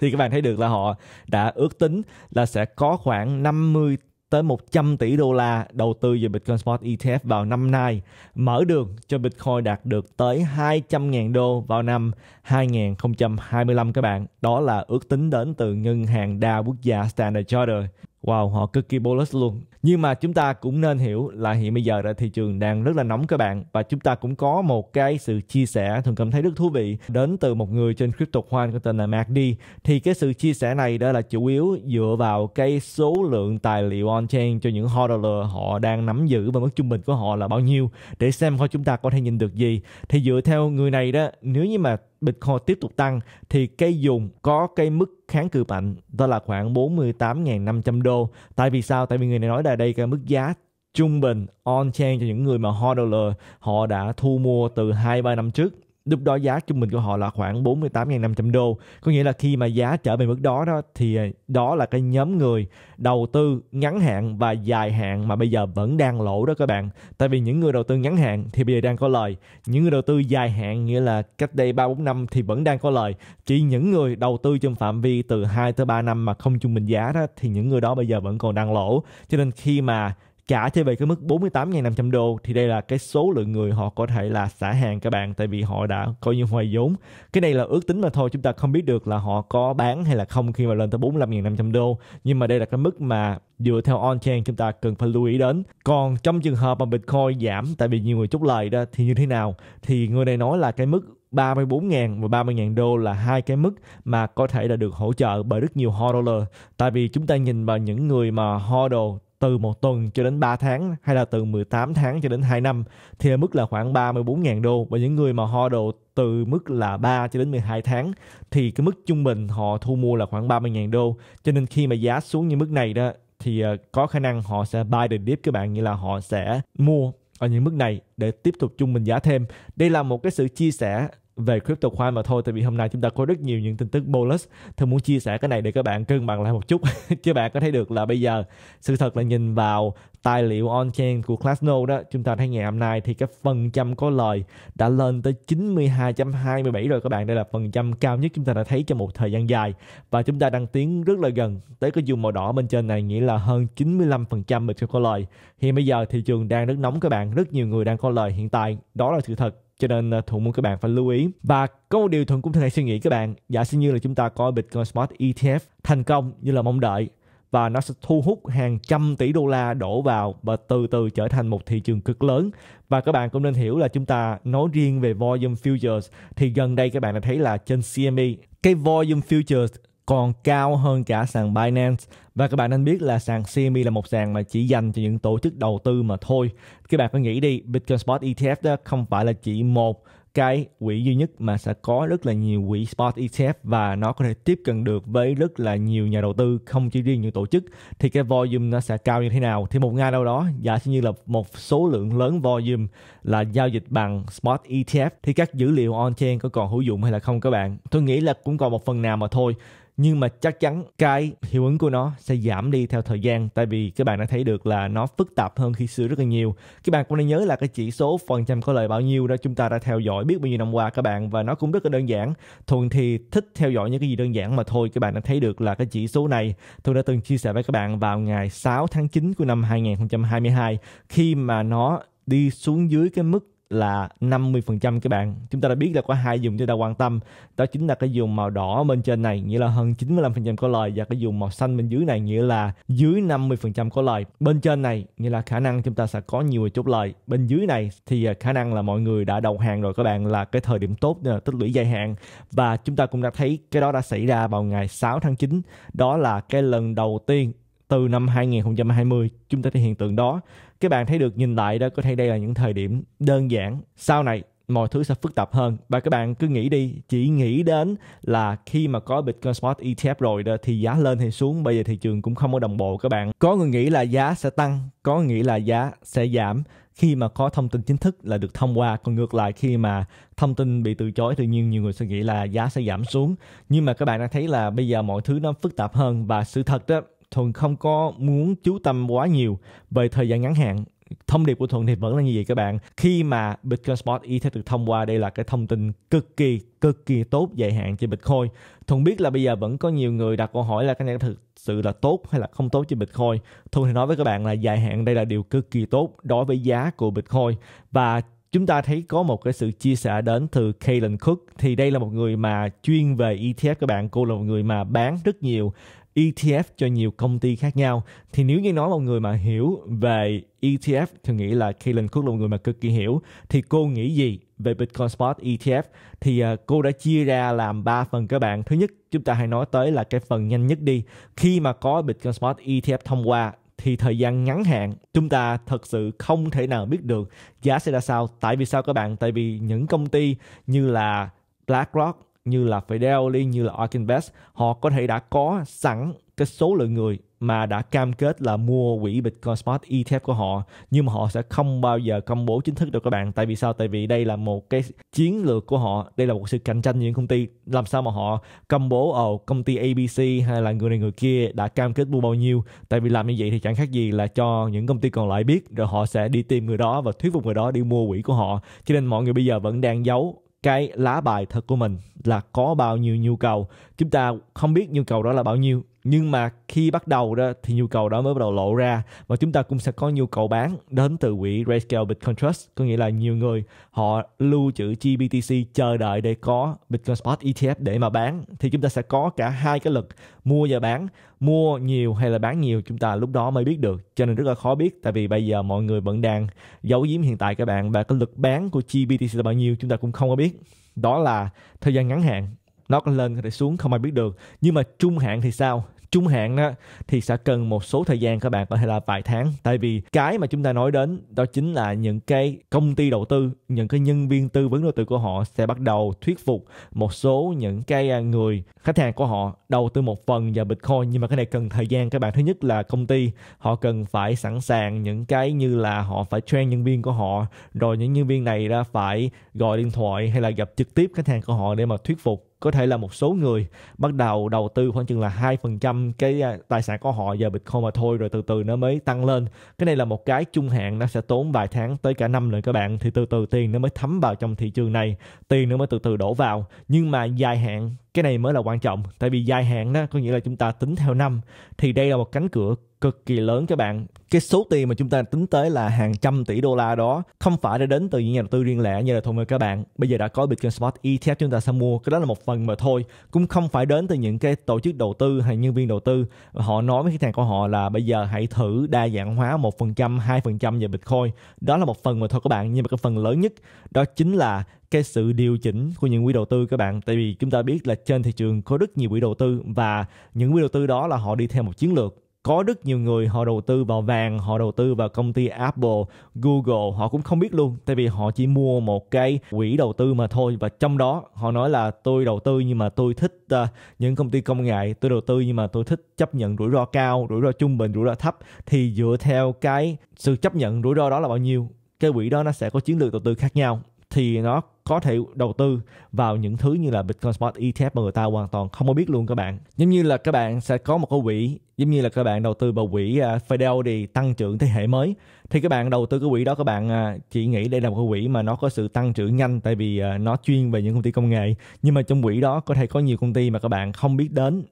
thì các bạn thấy được là họ đã ước tính là sẽ có khoảng 50 tới 100 tỷ đô la đầu tư vào Bitcoin Spot ETF vào năm nay, mở đường cho Bitcoin đạt được tới 200.000 đô vào năm 2025 các bạn. Đó là ước tính đến từ ngân hàng đa quốc gia Standard Chartered. Wow, họ cực kỳ bullish luôn. Nhưng mà chúng ta cũng nên hiểu là hiện bây giờ là thị trường đang rất là nóng các bạn và chúng ta cũng có một cái sự chia sẻ thường cảm thấy rất thú vị đến từ một người trên crypto khoan có tên là MACD thì cái sự chia sẻ này đó là chủ yếu dựa vào cái số lượng tài liệu on chain cho những hodler họ đang nắm giữ và mức trung bình của họ là bao nhiêu để xem coi chúng ta có thể nhìn được gì. Thì dựa theo người này đó, nếu như mà Bitcoin tiếp tục tăng thì cây dùng có cái mức kháng cự mạnh đó là khoảng 48.500 đô. Tại vì sao? Tại vì người này nói là đây cái mức giá trung bình on chain cho những người mà hodler họ đã thu mua từ 2 3 năm trước lúc đó giá trung bình của họ là khoảng 48.500 đô có nghĩa là khi mà giá trở về mức đó đó thì ờ, đó là cái nhóm người đầu tư ngắn hạn và dài hạn mà bây giờ vẫn đang lỗ đó các bạn tại vì những người đầu tư ngắn hạn thì bây giờ đang có lời những người đầu tư dài hạn nghĩa là cách đây 3 4 năm thì vẫn đang có lời chỉ những người đầu tư trong phạm vi từ 2 tới 3 năm mà không trung bình giá đó thì những người đó bây giờ vẫn còn đang lỗ cho nên khi mà trả thêm về cái mức 48.500 đô thì đây là cái số lượng người họ có thể là xả hàng các bạn tại vì họ đã coi như hoài vốn cái này là ước tính mà thôi chúng ta không biết được là họ có bán hay là không khi mà lên tới 45.500 đô nhưng mà đây là cái mức mà dựa theo on-chain chúng ta cần phải lưu ý đến còn trong trường hợp mà Bitcoin giảm tại vì nhiều người chốt lời đó thì như thế nào thì người này nói là cái mức 34.000 và 30.000 đô là hai cái mức mà có thể là được hỗ trợ bởi rất nhiều hodler. Tại vì chúng ta nhìn vào những người mà hodl từ một tuần cho đến 3 tháng hay là từ 18 tháng cho đến 2 năm thì ở mức là khoảng 34.000 đô và những người mà ho đồ từ mức là 3 cho đến 12 tháng thì cái mức trung bình họ thu mua là khoảng 30.000 đô cho nên khi mà giá xuống như mức này đó thì ờ, có khả năng họ sẽ buy the dip các bạn nghĩa là họ sẽ mua ở những mức này để tiếp tục trung bình giá thêm. Đây là một cái sự chia sẻ về crypto khoa mà thôi tại vì hôm nay chúng ta có rất nhiều những tin tức bullish, tôi muốn chia sẻ cái này để các bạn cân bằng lại một chút chứ bạn có thấy được là bây giờ sự thật là nhìn vào tài liệu on chain của Glassnode đó chúng ta thấy ngày hôm nay thì cái phần trăm có lời đã lên tới 92.27 rồi các bạn đây là phần trăm cao nhất chúng ta đã thấy trong một thời gian dài và chúng ta đang tiến rất là gần tới cái vùng màu đỏ bên trên này nghĩa là hơn 95% mình sẽ có lời hiện bây giờ thị trường đang rất nóng các bạn rất nhiều người đang có lời hiện tại đó là sự thật cho nên à, thuận muốn các bạn phải lưu ý và có một điều thuận cũng thường hay suy nghĩ các bạn giả sử như là chúng ta có bitcoin smart etf thành công như là mong đợi và nó sẽ thu hút hàng trăm tỷ đô la đổ vào và từ từ trở thành một thị trường cực lớn và các bạn cũng nên hiểu là chúng ta nói riêng về volume futures thì gần đây các bạn đã thấy là trên CME cái volume futures còn cao hơn cả sàn Binance và các bạn nên biết là sàn CME là một sàn mà chỉ dành cho những tổ chức đầu tư mà thôi các bạn có nghĩ đi Bitcoin Spot ETF đó không phải là chỉ một cái quỹ duy nhất mà sẽ có rất là nhiều quỹ spot ETF và nó có thể tiếp cận được với rất là nhiều nhà đầu tư không chỉ riêng những tổ chức thì cái volume nó sẽ cao như thế nào thì một ngày đâu đó giả sử như là một số lượng lớn volume là giao dịch bằng spot ETF thì các dữ liệu on chain có còn hữu dụng hay là không các bạn tôi nghĩ là cũng còn một phần nào mà thôi nhưng mà chắc chắn cái hiệu ứng của nó sẽ giảm đi theo thời gian tại vì các bạn đã thấy được là nó phức tạp hơn khi xưa rất là nhiều các bạn cũng nên nhớ là cái chỉ số phần trăm có lời bao nhiêu đó chúng ta đã theo dõi biết bao nhiêu năm qua các bạn và nó cũng rất là đơn giản thuần thì thích theo dõi những cái gì đơn giản mà thôi các bạn đã thấy được là cái chỉ số này tôi đã từng chia sẻ với các bạn vào ngày 6 tháng 9 của năm 2022 khi mà nó đi xuống dưới cái mức là 50% các bạn. Chúng ta đã biết là có hai vùng chúng ta quan tâm, đó chính là cái vùng màu đỏ bên trên này nghĩa là hơn 95% có lời và cái vùng màu xanh bên dưới này nghĩa là dưới 50% có lời. Bên trên này nghĩa là khả năng chúng ta sẽ có nhiều chút lời. Bên dưới này thì à, khả năng là mọi người đã đầu hàng rồi các bạn là cái thời điểm tốt để à, tích lũy dài hạn và chúng ta cũng đã thấy cái đó đã xảy ra vào ngày 6 tháng 9. Đó là cái lần đầu tiên từ năm 2020 chúng ta thấy hiện tượng đó các bạn thấy được nhìn lại đó có thể đây là những thời điểm đơn giản sau này mọi thứ sẽ phức tạp hơn và các bạn cứ nghĩ đi chỉ nghĩ đến là khi mà có Bitcoin Spot ETF rồi đó thì giá lên hay xuống bây giờ thị trường cũng không có đồng bộ các bạn có người nghĩ là giá sẽ tăng có người nghĩ là giá sẽ giảm khi mà có thông tin chính thức là được thông qua còn ngược lại khi mà thông tin bị từ chối tự nhiên nhiều người sẽ nghĩ là giá sẽ giảm xuống nhưng mà các bạn đã thấy là bây giờ mọi thứ nó phức tạp hơn và sự thật đó thuần không có muốn chú tâm quá nhiều về thời gian ngắn hạn thông điệp của thuận thì vẫn là như vậy các bạn khi mà bitcoin spot ether được thông qua đây là cái thông tin cực kỳ cực kỳ tốt dài hạn cho bitcoin thuận biết là bây giờ vẫn có nhiều người đặt câu hỏi là cái này thực sự là tốt hay là không tốt cho bitcoin thuận thì nói với các bạn là dài hạn đây là điều cực kỳ tốt đối với giá của bitcoin và chúng ta thấy có một cái sự chia sẻ đến từ Caitlin Cook thì đây là một người mà chuyên về ETF các bạn cô là một người mà bán rất nhiều ETF cho nhiều công ty khác nhau thì nếu như nói một người mà hiểu về ETF thì nghĩ là Kaylin Cook là một người mà cực kỳ hiểu thì cô nghĩ gì về Bitcoin Spot ETF thì uh, cô đã chia ra làm 3 phần các bạn thứ nhất chúng ta hãy nói tới là cái phần nhanh nhất đi khi mà có Bitcoin Spot ETF thông qua thì thời gian ngắn hạn chúng ta thật sự không thể nào biết được giá sẽ ra sao tại vì sao các bạn tại vì những công ty như là BlackRock như là Fidelity, như là Arkinvest, họ có thể đã có sẵn cái số lượng người mà đã cam kết là mua quỹ Bitcoin spot ETF của họ nhưng mà họ sẽ không bao giờ công bố chính thức được các bạn tại vì sao tại vì đây là một cái chiến lược của họ đây là một sự cạnh tranh những công ty làm sao mà họ công bố ở oh, công ty ABC hay là người này người kia đã cam kết mua bao nhiêu tại vì làm như vậy thì chẳng khác gì là cho những công ty còn lại biết rồi họ sẽ đi tìm người đó và thuyết phục người đó đi mua quỹ của họ cho nên mọi người bây giờ vẫn đang giấu cái lá bài thật của mình là có bao nhiêu nhu cầu chúng ta không biết nhu cầu đó là bao nhiêu nhưng mà khi bắt đầu đó thì nhu cầu đó mới bắt đầu lộ ra và chúng ta cũng sẽ có nhu cầu bán đến từ quỹ Grayscale Bitcoin Trust có nghĩa là nhiều người họ lưu trữ GBTC chờ đợi để có Bitcoin Spot ETF để mà bán thì chúng ta sẽ có cả hai cái lực mua và bán mua nhiều hay là bán nhiều chúng ta lúc đó mới biết được cho nên rất là khó biết tại vì bây giờ mọi người vẫn đang giấu giếm hiện tại các bạn và cái lực bán của GBTC là bao nhiêu chúng ta cũng không có biết đó là thời gian ngắn hạn nó có lên có thể xuống không ai biết được nhưng mà trung hạn thì sao trung hạn đó thì sẽ cần một số thời gian các bạn có thể là vài tháng tại vì cái mà chúng ta nói đến đó chính là những cái công ty đầu tư những cái nhân viên tư vấn đầu tư của họ sẽ bắt đầu thuyết phục một số những cái à, người khách hàng của họ đầu tư một phần vào bitcoin nhưng mà cái này cần thời gian các bạn thứ nhất là công ty họ cần phải sẵn sàng những cái như là họ phải train nhân viên của họ rồi những nhân viên này ra phải gọi điện thoại hay là gặp trực tiếp khách hàng của họ để mà thuyết phục có thể là một số người bắt đầu đầu tư khoảng chừng là 2% cái à, tài sản của họ vào Bitcoin mà thôi rồi từ từ nó mới tăng lên. Cái này là một cái trung hạn nó sẽ tốn vài tháng tới cả năm nữa các bạn thì từ từ tiền nó mới thấm vào trong thị trường này, tiền nó mới từ từ đổ vào. Nhưng mà dài hạn cái này mới là quan trọng tại vì dài hạn đó có nghĩa là chúng ta tính theo năm thì đây là một cánh cửa cực kỳ lớn các bạn cái số tiền mà chúng ta tính tới là hàng trăm tỷ đô la đó không phải đã đến từ những nhà đầu tư riêng lẻ như là thôi các bạn bây giờ đã có Bitcoin Spot ETF chúng ta sẽ mua cái đó là một phần mà thôi cũng không phải đến từ những cái tổ chức đầu tư hay nhân viên đầu tư họ nói với khách hàng của họ là bây giờ hãy thử đa dạng hóa một phần trăm hai phần trăm về Bitcoin đó là một phần mà thôi các bạn nhưng mà cái phần lớn nhất đó chính là cái sự điều chỉnh của những quỹ đầu tư các bạn tại vì chúng ta biết là trên thị trường có rất nhiều quỹ đầu tư và những quỹ đầu tư đó là họ đi theo một chiến lược có rất nhiều người họ đầu tư vào vàng họ đầu tư vào công ty apple google họ cũng không biết luôn tại vì họ chỉ mua một cái quỹ đầu tư mà thôi và trong đó họ nói là tôi đầu tư nhưng mà tôi thích uh, những công ty công nghệ tôi đầu tư nhưng mà tôi thích chấp nhận rủi ro cao rủi ro trung bình rủi ro thấp thì dựa theo cái sự chấp nhận rủi ro đó là bao nhiêu cái quỹ đó nó sẽ có chiến lược đầu tư khác nhau thì nó có thể đầu tư vào những thứ như là Bitcoin Spot ETF mà người ta hoàn toàn không có biết luôn các bạn. Giống như là các bạn sẽ có một cái quỹ, giống như là các bạn đầu tư vào quỹ à, Fidelity tăng trưởng thế hệ mới thì các bạn đầu tư cái quỹ đó các bạn à, chỉ nghĩ đây là một cái quỹ mà nó có sự tăng trưởng nhanh tại vì à, nó chuyên về những công ty công nghệ. Nhưng mà trong quỹ đó có thể có nhiều công ty mà các bạn không biết đến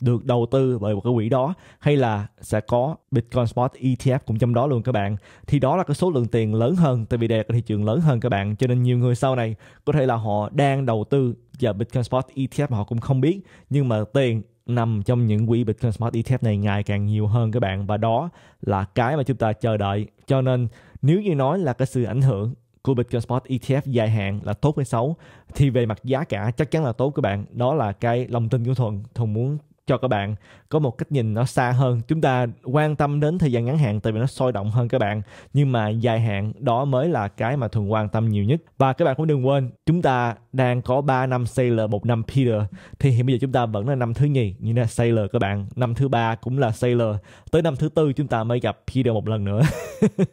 được đầu tư bởi một cái quỹ đó hay là sẽ có Bitcoin Spot ETF cũng trong đó luôn các bạn thì đó là cái số lượng tiền lớn hơn tại vì đây là cái thị trường lớn hơn các bạn cho nên nhiều người sau này có thể là họ đang đầu tư vào Bitcoin Spot ETF mà họ cũng không biết nhưng mà tiền nằm trong những quỹ Bitcoin Spot ETF này ngày càng nhiều hơn các bạn và đó là cái mà chúng ta chờ đợi cho nên nếu như nói là cái sự ảnh hưởng của Bitcoin ETF dài hạn là tốt hay xấu thì về mặt giá cả chắc chắn là tốt các bạn đó là cái lòng tin của thuận thuận muốn cho các bạn có một cách nhìn nó xa hơn chúng ta quan tâm đến thời gian ngắn hạn tại vì nó sôi động hơn các bạn nhưng mà dài hạn đó mới là cái mà thường quan tâm nhiều nhất và các bạn cũng đừng quên chúng ta đang có 3 năm Sailor một năm Peter thì hiện bây giờ chúng ta vẫn là năm thứ nhì như là Sailor các bạn năm thứ ba cũng là Sailor tới năm thứ tư chúng ta mới gặp Peter một lần nữa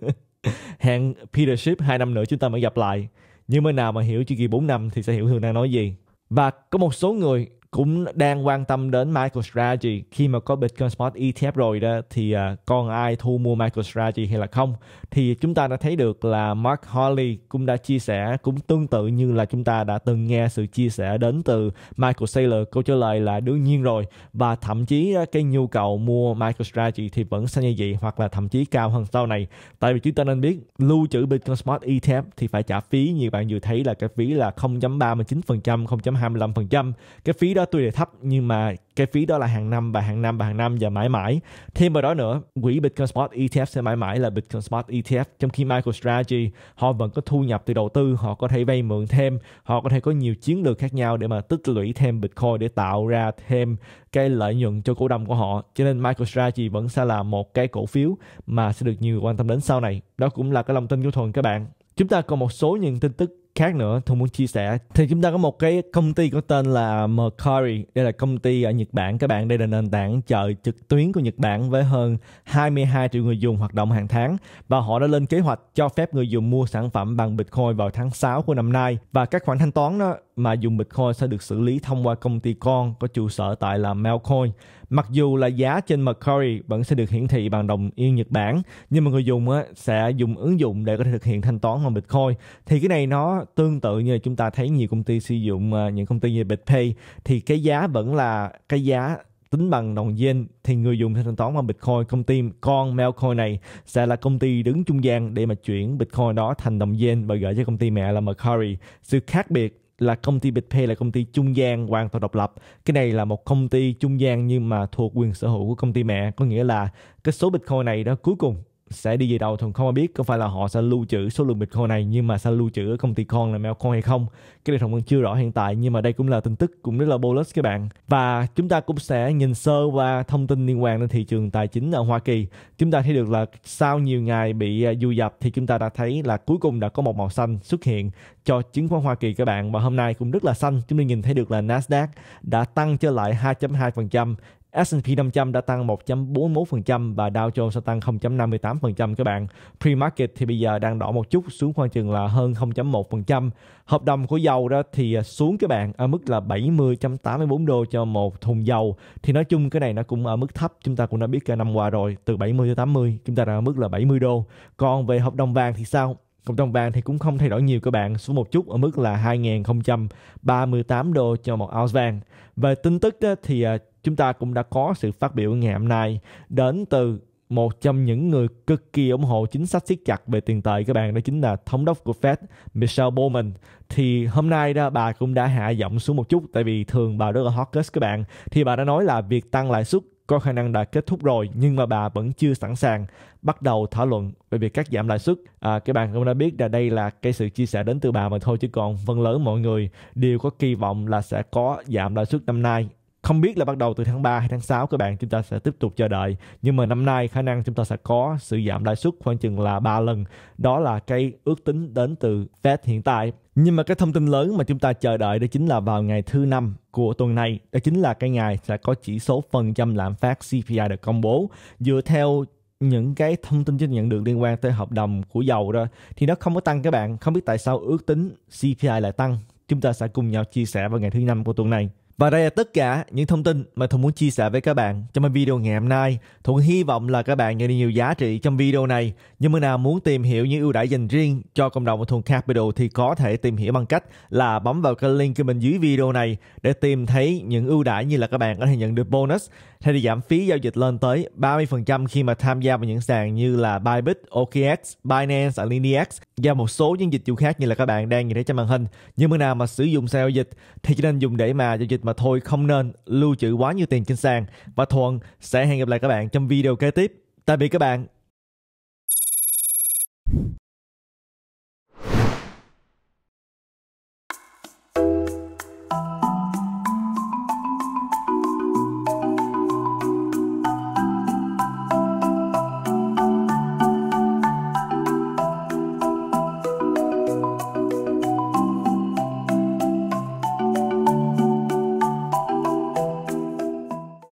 hẹn Peter Ship 2 năm nữa chúng ta mới gặp lại nhưng mới nào mà hiểu chu kỳ 4 năm thì sẽ hiểu Hương đang nói gì và có một số người cũng đang quan tâm đến MicroStrategy khi mà có Bitcoin Spot ETF rồi đó thì à, còn ai thu mua MicroStrategy hay là không thì chúng ta đã thấy được là Mark Hawley cũng đã chia sẻ cũng tương tự như là chúng ta đã từng nghe sự chia sẻ đến từ Michael Saylor câu trả lời là đương nhiên rồi và thậm chí à, cái nhu cầu mua MicroStrategy thì vẫn sẽ như vậy hoặc là thậm chí cao hơn sau này tại vì chúng ta nên biết lưu trữ Bitcoin Spot ETF thì phải trả phí như bạn vừa thấy là cái phí là 0.39% 0.25% cái phí đó đó tuy là thấp nhưng mà cái phí đó là hàng năm và hàng năm và hàng năm và mãi mãi thêm vào đó nữa quỹ Bitcoin Spot ETF sẽ mãi mãi là Bitcoin Spot ETF trong khi MicroStrategy họ vẫn có thu nhập từ đầu tư họ có thể vay mượn thêm họ có thể có nhiều chiến lược khác nhau để mà tích lũy thêm Bitcoin để tạo ra thêm cái lợi nhuận cho cổ đông của họ cho nên MicroStrategy vẫn sẽ là một cái cổ phiếu mà sẽ được nhiều người quan tâm đến sau này đó cũng là cái lòng tin của thuần các bạn chúng ta còn một số những tin tức khác nữa tôi muốn chia sẻ thì chúng ta có một cái công ty có tên là Mercari đây là công ty ở Nhật Bản các bạn đây là nền tảng chợ trực tuyến của Nhật Bản với hơn 22 triệu người dùng hoạt động hàng tháng và họ đã lên kế hoạch cho phép người dùng mua sản phẩm bằng Bitcoin vào tháng 6 của năm nay và các khoản thanh toán đó mà dùng Bitcoin sẽ được xử lý thông qua công ty con có trụ sở tại là Melcoin. Mặc dù là giá trên Mercari vẫn sẽ được hiển thị bằng đồng yên Nhật Bản, nhưng mà người dùng á, sẽ dùng ứng dụng để có thể thực hiện thanh toán bằng Bitcoin. Thì cái này nó tương tự như là chúng ta thấy nhiều công ty sử dụng à, những công ty như BitPay thì cái giá vẫn là cái giá tính bằng đồng yên. thì người dùng sẽ thanh toán bằng Bitcoin. Công ty con Melcoin này sẽ là công ty đứng trung gian để mà chuyển Bitcoin đó thành đồng yên và gửi cho công ty mẹ là Mercari. Sự khác biệt là công ty BitPay là công ty trung gian hoàn toàn độc lập. Cái này là một công ty trung gian nhưng mà thuộc quyền sở hữu của công ty mẹ, có nghĩa là cái số Bitcoin này đó cuối cùng sẽ đi về đâu thì không ai biết có phải là họ sẽ lưu trữ số lượng bitcoin này nhưng mà sẽ lưu trữ ở công ty con là mèo con hay không cái này thông vẫn chưa rõ hiện tại nhưng mà đây cũng là tin tức cũng rất là bolus các bạn và chúng ta cũng sẽ nhìn sơ qua thông tin liên quan đến thị trường tài chính ở Hoa Kỳ chúng ta thấy được là sau nhiều ngày bị à, du dập thì chúng ta đã thấy là cuối cùng đã có một màu xanh xuất hiện cho chứng khoán Hoa Kỳ các bạn và hôm nay cũng rất là xanh chúng ta nhìn thấy được là Nasdaq đã tăng trở lại 2.2% S&P 500 đã tăng 1.41% và Dow Jones đã tăng 0.58% các bạn. Pre-market thì bây giờ đang đỏ một chút xuống khoảng chừng là hơn 0.1%. Hợp đồng của dầu đó thì à, xuống các bạn ở mức là 70.84 đô cho một thùng dầu. Thì nói chung cái này nó cũng ở mức thấp, chúng ta cũng đã biết cả à, năm qua rồi, từ 70 tới 80, chúng ta đang ở mức là 70 đô. Còn về hợp đồng vàng thì sao? hợp đồng vàng thì cũng không thay đổi nhiều các bạn, xuống một chút ở mức là 2.038 đô cho một ounce vàng. Về tin tức đó, thì à, chúng ta cũng đã có sự phát biểu ngày hôm nay đến từ một trong những người cực kỳ ủng hộ chính sách siết chặt về tiền tệ các bạn đó chính là thống đốc của Fed Michelle Bowman thì hôm nay đó bà cũng đã hạ giọng xuống một chút tại vì thường bà rất là hawkish các bạn thì bà đã nói là việc tăng lãi suất có khả năng đã kết thúc rồi nhưng mà bà vẫn chưa sẵn sàng bắt đầu thảo luận về việc cắt giảm lãi suất. À, các bạn cũng đã biết là đây là cái sự chia sẻ đến từ bà mà thôi chứ còn phần lớn mọi người đều có kỳ vọng là sẽ có giảm lãi suất năm nay không biết là bắt đầu từ tháng 3 hay tháng 6 các bạn chúng ta sẽ tiếp tục chờ đợi nhưng mà năm nay khả năng chúng ta sẽ có sự giảm lãi suất khoảng chừng là 3 lần đó là cái ước tính đến từ Fed hiện tại nhưng mà cái thông tin lớn mà chúng ta chờ đợi đó chính là vào ngày thứ năm của tuần này đó chính là cái ngày sẽ có chỉ số phần trăm lạm phát CPI được công bố dựa theo những cái thông tin chúng nhận được liên quan tới hợp đồng của dầu đó thì nó không có tăng các bạn không biết tại sao ước tính CPI lại tăng chúng ta sẽ cùng nhau chia sẻ vào ngày thứ năm của tuần này và đây là tất cả những thông tin mà Thuận muốn chia sẻ với các bạn trong video ngày hôm nay. Thuận hy vọng là các bạn nhận được nhiều giá trị trong video này. Nhưng mà nào muốn tìm hiểu những ưu đãi dành riêng cho cộng đồng của Thuận Capital thì có thể tìm hiểu bằng cách là bấm vào cái link bên dưới video này để tìm thấy những ưu đãi như là các bạn có thể nhận được bonus Thế thì giảm phí giao dịch lên tới 30% khi mà tham gia vào những sàn như là Bybit, OKX, Binance, AlineX và một số những dịch vụ khác như là các bạn đang nhìn thấy trên màn hình. Nhưng mà nào mà sử dụng sàn giao dịch thì chỉ nên dùng để mà giao dịch mà thôi không nên lưu trữ quá nhiều tiền trên sàn. Và Thuận sẽ hẹn gặp lại các bạn trong video kế tiếp. Tạm biệt các bạn.